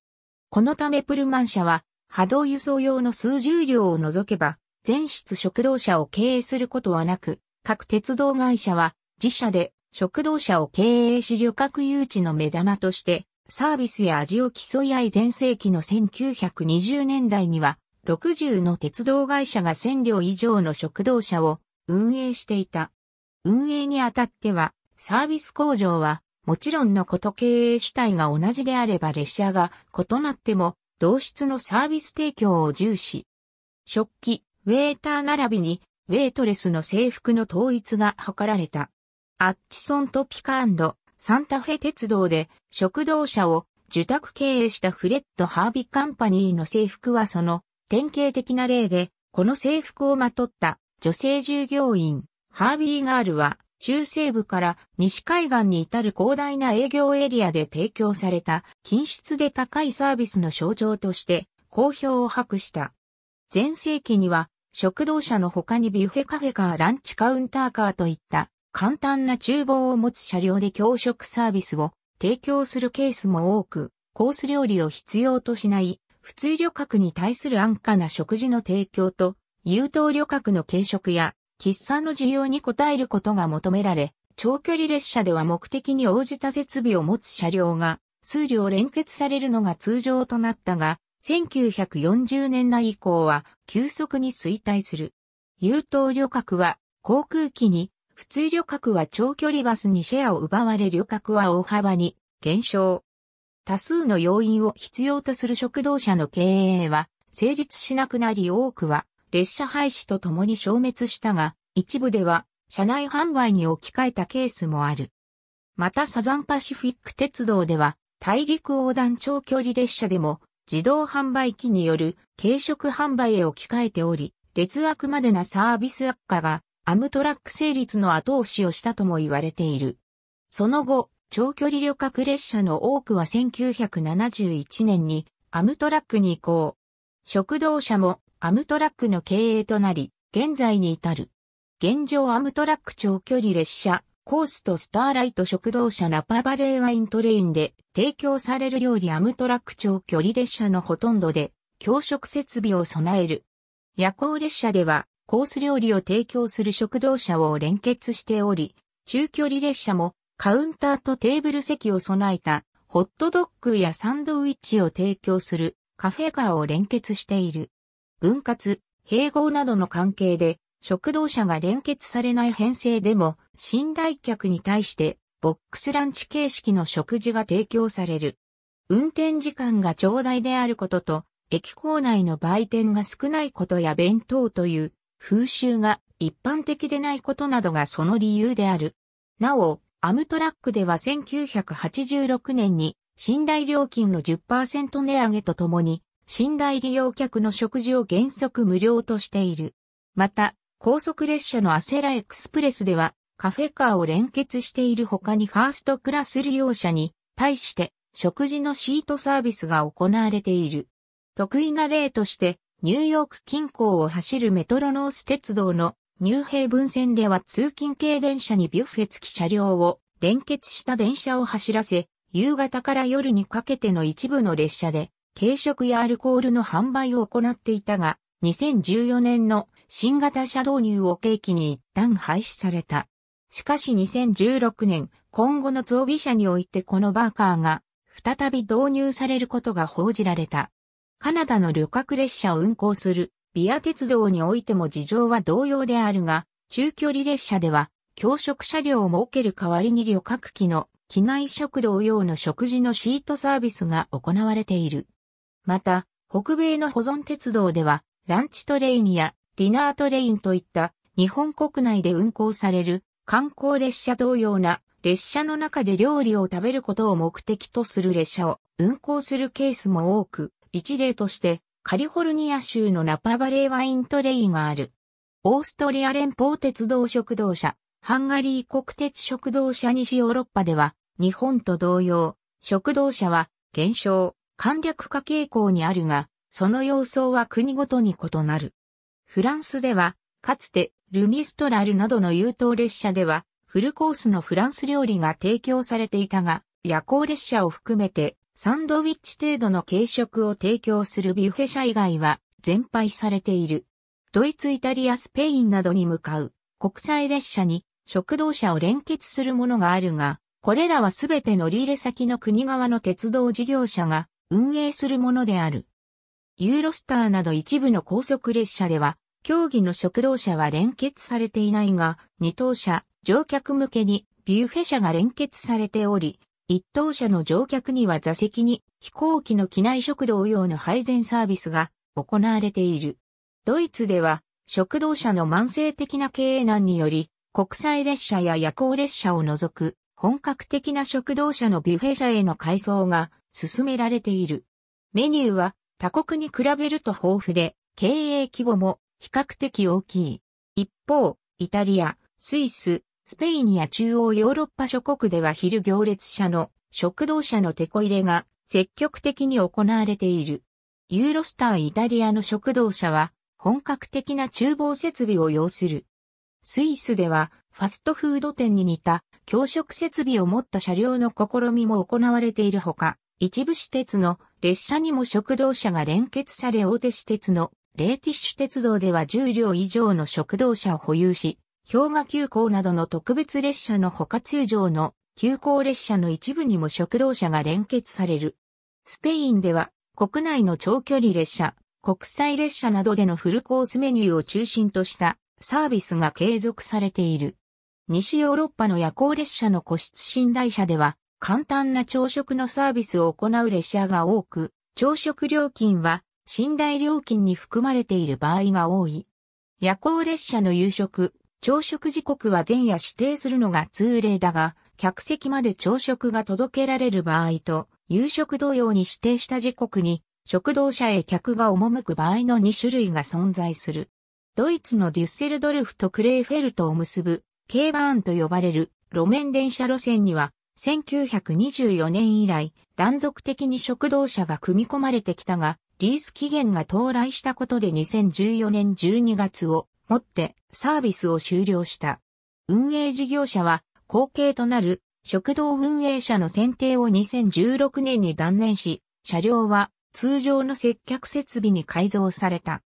このためプルマン社は波動輸送用の数十両を除けば全室食堂車を経営することはなく、各鉄道会社は自社で食堂車を経営し旅客誘致の目玉として、サービスや味を競い合い前世紀の1920年代には、60の鉄道会社が1000両以上の食堂車を運営していた。運営にあたっては、サービス工場は、もちろんのこと経営主体が同じであれば列車が異なっても、同質のサービス提供を重視。食器、ウェーター並びに、ウェイトレスの制服の統一が図られた。アッチソントピカサンタフェ鉄道で食堂車を受託経営したフレッド・ハービーカンパニーの制服はその典型的な例で、この制服をまとった女性従業員、ハービーガールは中西部から西海岸に至る広大な営業エリアで提供された品質で高いサービスの象徴として好評を博した。前世紀には食堂車の他にビュッフェカフェカー、ランチカウンターカーといった簡単な厨房を持つ車両で教食サービスを提供するケースも多く、コース料理を必要としない普通旅客に対する安価な食事の提供と、優等旅客の軽食や喫茶の需要に応えることが求められ、長距離列車では目的に応じた設備を持つ車両が数量連結されるのが通常となったが、1940年代以降は急速に衰退する。優等旅客は航空機に、普通旅客は長距離バスにシェアを奪われ旅客は大幅に減少。多数の要員を必要とする食堂車の経営は成立しなくなり多くは列車廃止とともに消滅したが、一部では車内販売に置き換えたケースもある。またサザンパシフィック鉄道では大陸横断長距離列車でも自動販売機による軽食販売へ置き換えており、劣悪までなサービス悪化がアムトラック成立の後押しをしたとも言われている。その後、長距離旅客列車の多くは1971年にアムトラックに移行。食堂車もアムトラックの経営となり、現在に至る。現状アムトラック長距離列車コースとスターライト食堂車ナパバレーワイントレインで提供される料理アムトラック長距離列車のほとんどで教食設備を備える。夜行列車ではコース料理を提供する食堂車を連結しており、中距離列車もカウンターとテーブル席を備えたホットドッグやサンドウィッチを提供するカフェカーを連結している。分割、併合などの関係で食堂車が連結されない編成でも寝台客に対して、ボックスランチ形式の食事が提供される。運転時間が長大であることと、駅構内の売店が少ないことや弁当という風習が一般的でないことなどがその理由である。なお、アムトラックでは1986年に寝台料金の10%値上げとともに、寝台利用客の食事を原則無料としている。また、高速列車のアセラエクスプレスでは、カフェカーを連結している他にファーストクラス利用者に対して食事のシートサービスが行われている。得意な例としてニューヨーク近郊を走るメトロノース鉄道のニューヘイブン線では通勤系電車にビュッフェ付き車両を連結した電車を走らせ、夕方から夜にかけての一部の列車で軽食やアルコールの販売を行っていたが、2014年の新型車導入を契機に一旦廃止された。しかし2016年、今後の増備車においてこのバーカーが再び導入されることが報じられた。カナダの旅客列車を運行するビア鉄道においても事情は同様であるが、中距離列車では教職車両を設ける代わりに旅客機の機内食堂用の食事のシートサービスが行われている。また、北米の保存鉄道では、ランチトレインやディナートレインといった日本国内で運行される観光列車同様な列車の中で料理を食べることを目的とする列車を運行するケースも多く、一例としてカリフォルニア州のナパバレーワイントレイがある。オーストリア連邦鉄道食堂車、ハンガリー国鉄食堂車西ヨーロッパでは、日本と同様、食堂車は減少、簡略化傾向にあるが、その様相は国ごとに異なる。フランスでは、かつてルミストラルなどの優等列車では、フルコースのフランス料理が提供されていたが、夜行列車を含めて、サンドウィッチ程度の軽食を提供するビュッフェ車以外は、全廃されている。ドイツ、イタリア、スペインなどに向かう国際列車に食堂車を連結するものがあるが、これらはすべて乗り入れ先の国側の鉄道事業者が運営するものである。ユーロスターなど一部の高速列車では競技の食堂車は連結されていないが、二等車、乗客向けにビューフェ車が連結されており、一等車の乗客には座席に飛行機の機内食堂用の配膳サービスが行われている。ドイツでは食堂車の慢性的な経営難により国際列車や夜行列車を除く本格的な食堂車のビュッフェ車への改装が進められている。メニューは他国に比べると豊富で経営規模も比較的大きい。一方、イタリア、スイス、スペインや中央ヨーロッパ諸国では昼行列車の食堂車の手こ入れが積極的に行われている。ユーロスターイタリアの食堂車は本格的な厨房設備を要する。スイスではファストフード店に似た教職設備を持った車両の試みも行われているほか、一部私鉄の列車にも食堂車が連結され大手私鉄のレーティッシュ鉄道では10両以上の食堂車を保有し、氷河急行などの特別列車の他通常の急行列車の一部にも食堂車が連結される。スペインでは国内の長距離列車、国際列車などでのフルコースメニューを中心としたサービスが継続されている。西ヨーロッパの夜行列車の個室寝台車では簡単な朝食のサービスを行う列車が多く、朝食料金は寝台料金に含まれている場合が多い。夜行列車の夕食、朝食時刻は前夜指定するのが通例だが、客席まで朝食が届けられる場合と、夕食同様に指定した時刻に、食堂車へ客が赴く場合の2種類が存在する。ドイツのデュッセルドルフとクレーフェルトを結ぶ、ケーバーンと呼ばれる路面電車路線には、1924年以来、断続的に食堂車が組み込まれてきたが、リース期限が到来したことで2014年12月をもってサービスを終了した。運営事業者は後継となる食堂運営者の選定を2016年に断念し、車両は通常の接客設備に改造された。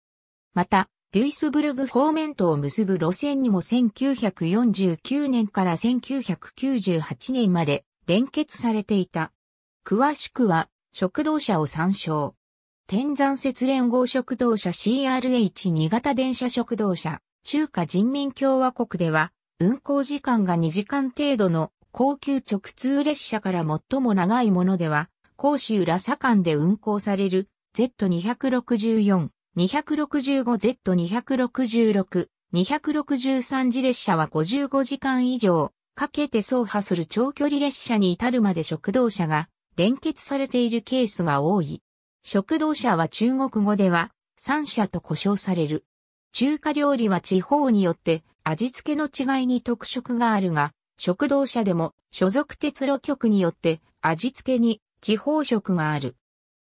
また、デュイスブルグ方面とを結ぶ路線にも1949年から1998年まで連結されていた。詳しくは、食堂車を参照。天山節連合食堂車 CRH 新潟電車食堂車、中華人民共和国では、運行時間が2時間程度の高級直通列車から最も長いものでは、甲州羅佐間で運行される Z264、265Z266、263次列車は55時間以上かけて走破する長距離列車に至るまで食堂車が連結されているケースが多い。食堂車は中国語では三車と呼称される。中華料理は地方によって味付けの違いに特色があるが、食堂車でも所属鉄路局によって味付けに地方食がある。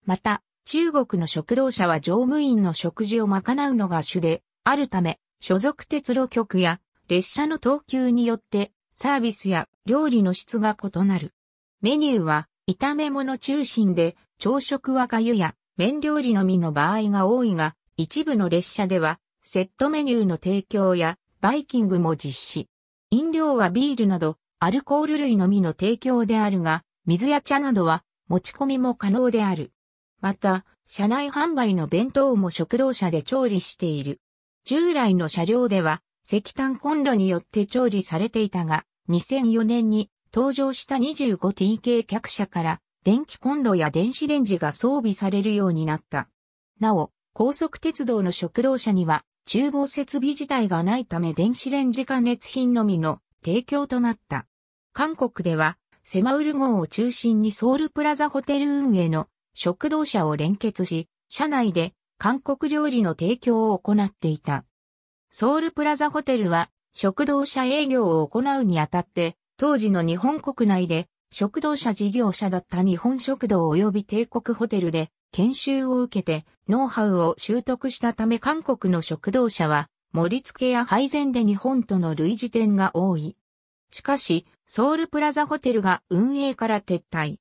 また、中国の食堂車は乗務員の食事を賄うのが主であるため、所属鉄路局や列車の等級によってサービスや料理の質が異なる。メニューは炒め物中心で朝食は粥や麺料理のみの場合が多いが、一部の列車では、セットメニューの提供や、バイキングも実施。飲料はビールなど、アルコール類のみの提供であるが、水や茶などは持ち込みも可能である。また、車内販売の弁当も食堂車で調理している。従来の車両では石炭コンロによって調理されていたが、2004年に登場した 25TK 客車から電気コンロや電子レンジが装備されるようになった。なお、高速鉄道の食堂車には、厨房設備自体がないため電子レンジ加熱品のみの提供となった。韓国では、セマウル号を中心にソウルプラザホテル運営の食堂車を連結し、車内で韓国料理の提供を行っていた。ソウルプラザホテルは食堂車営業を行うにあたって、当時の日本国内で食堂社事業者だった日本食堂及び帝国ホテルで研修を受けてノウハウを習得したため韓国の食堂社は盛り付けや配膳で日本との類似点が多い。しかし、ソウルプラザホテルが運営から撤退。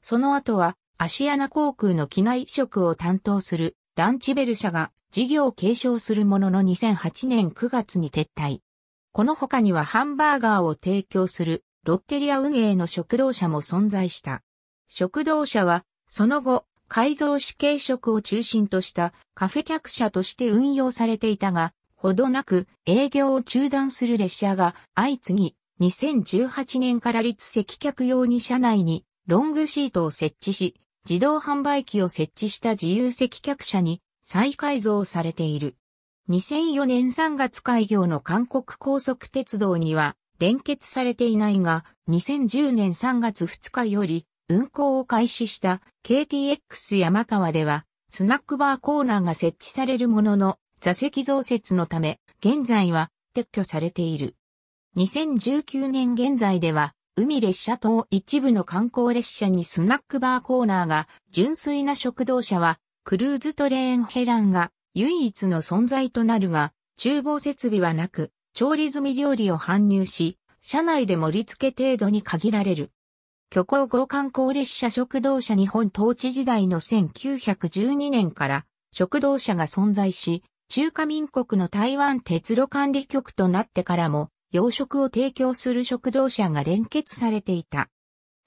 その後は、アシアナ航空の機内食を担当するランチベル社が事業を継承するものの2008年9月に撤退。この他にはハンバーガーを提供するロッテリア運営の食堂車も存在した。食堂車は、その後、改造死刑食を中心としたカフェ客車として運用されていたが、ほどなく営業を中断する列車が相次ぎ、2018年から立席客用に車内にロングシートを設置し、自動販売機を設置した自由席客車に再改造されている。2004年3月開業の韓国高速鉄道には、連結されていないが、2010年3月2日より運行を開始した KTX 山川では、スナックバーコーナーが設置されるものの、座席増設のため、現在は撤去されている。2019年現在では、海列車等一部の観光列車にスナックバーコーナーが、純粋な食堂車は、クルーズトレーンヘランが唯一の存在となるが、厨房設備はなく、調理済み料理を搬入し、車内で盛り付け程度に限られる。虚構合観光列車食堂車日本統治時代の1912年から食堂車が存在し、中華民国の台湾鉄路管理局となってからも、養殖を提供する食堂車が連結されていた。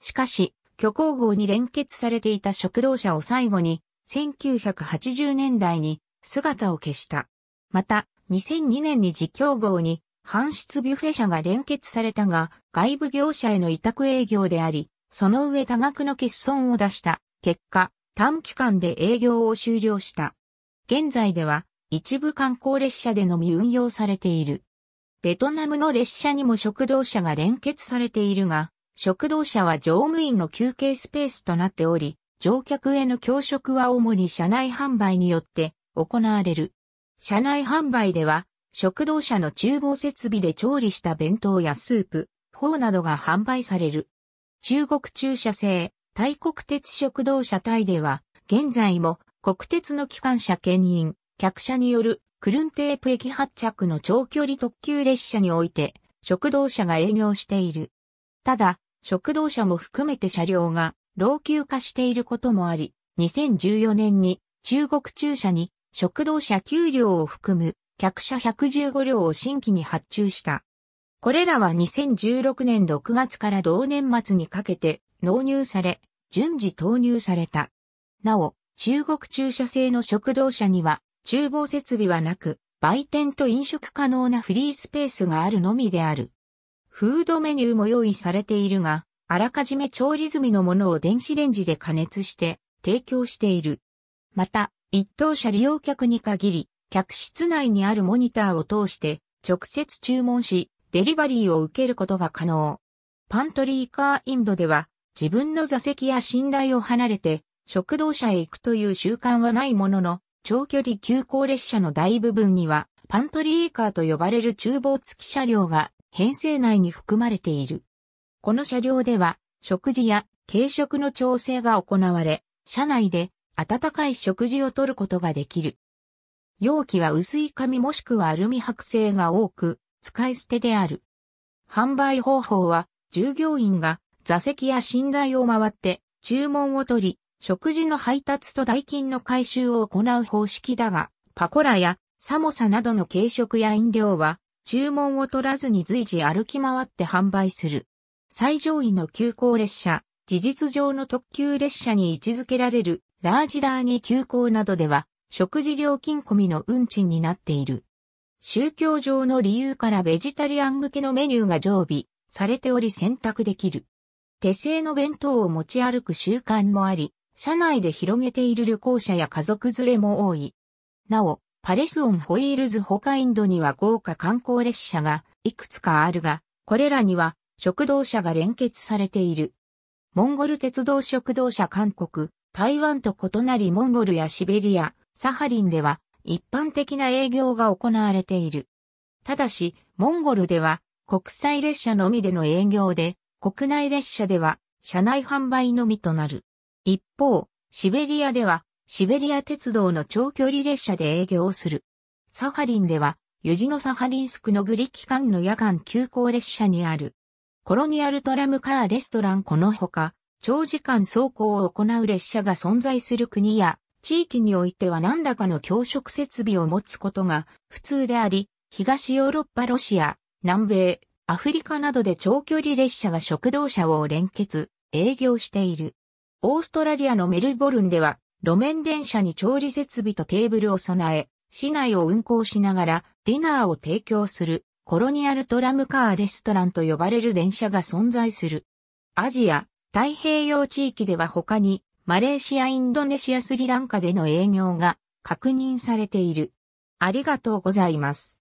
しかし、虚構号に連結されていた食堂車を最後に、1980年代に姿を消した。また、2002年に自強号に、搬出ビュッフェ社が連結されたが、外部業者への委託営業であり、その上多額の欠損を出した結果、短期間で営業を終了した。現在では一部観光列車でのみ運用されている。ベトナムの列車にも食堂車が連結されているが、食堂車は乗務員の休憩スペースとなっており、乗客への教職は主に車内販売によって行われる。車内販売では、食堂車の厨房設備で調理した弁当やスープ、フォーなどが販売される。中国駐車制、大国鉄食堂車体では、現在も国鉄の機関車牽引、客車によるクルンテープ駅発着の長距離特急列車において、食堂車が営業している。ただ、食堂車も含めて車両が老朽化していることもあり、2014年に中国駐車に食堂車9両を含む客車115両を新規に発注した。これらは2016年6月から同年末にかけて納入され、順次投入された。なお、中国駐車製の食堂車には、厨房設備はなく、売店と飲食可能なフリースペースがあるのみである。フードメニューも用意されているが、あらかじめ調理済みのものを電子レンジで加熱して提供している。また、一等車利用客に限り、客室内にあるモニターを通して直接注文し、デリバリーを受けることが可能。パントリーカーインドでは、自分の座席や寝台を離れて、食堂車へ行くという習慣はないものの、長距離急行列車の大部分には、パントリーカーと呼ばれる厨房付き車両が編成内に含まれている。この車両では、食事や軽食の調整が行われ、車内で温かい食事をとることができる。容器は薄い紙もしくはアルミ剥製が多く、使い捨てである。販売方法は、従業員が座席や寝台を回って注文を取り、食事の配達と代金の回収を行う方式だが、パコラやサモサなどの軽食や飲料は、注文を取らずに随時歩き回って販売する。最上位の急行列車、事実上の特急列車に位置づけられるラージダーニ急行などでは、食事料金込みの運賃になっている。宗教上の理由からベジタリアン向けのメニューが常備されており選択できる。手製の弁当を持ち歩く習慣もあり、車内で広げている旅行者や家族連れも多い。なお、パレスオンホイールズホカインドには豪華観光列車がいくつかあるが、これらには食堂車が連結されている。モンゴル鉄道食堂車韓国、台湾と異なりモンゴルやシベリア、サハリンでは一般的な営業が行われている。ただし、モンゴルでは国際列車のみでの営業で、国内列車では車内販売のみとなる。一方、シベリアではシベリア鉄道の長距離列車で営業をする。サハリンでは、ユジノサハリンスクのグリ機間の夜間急行列車にある。コロニアルトラムカーレストランこのほか、長時間走行を行う列車が存在する国や地域においては何らかの教職設備を持つことが普通であり、東ヨーロッパロシア、南米、アフリカなどで長距離列車が食堂車を連結、営業している。オーストラリアのメルボルンでは、路面電車に調理設備とテーブルを備え、市内を運行しながらディナーを提供するコロニアルトラムカーレストランと呼ばれる電車が存在する。アジア、太平洋地域では他に、マレーシア、インドネシア、スリランカでの営業が確認されている。ありがとうございます。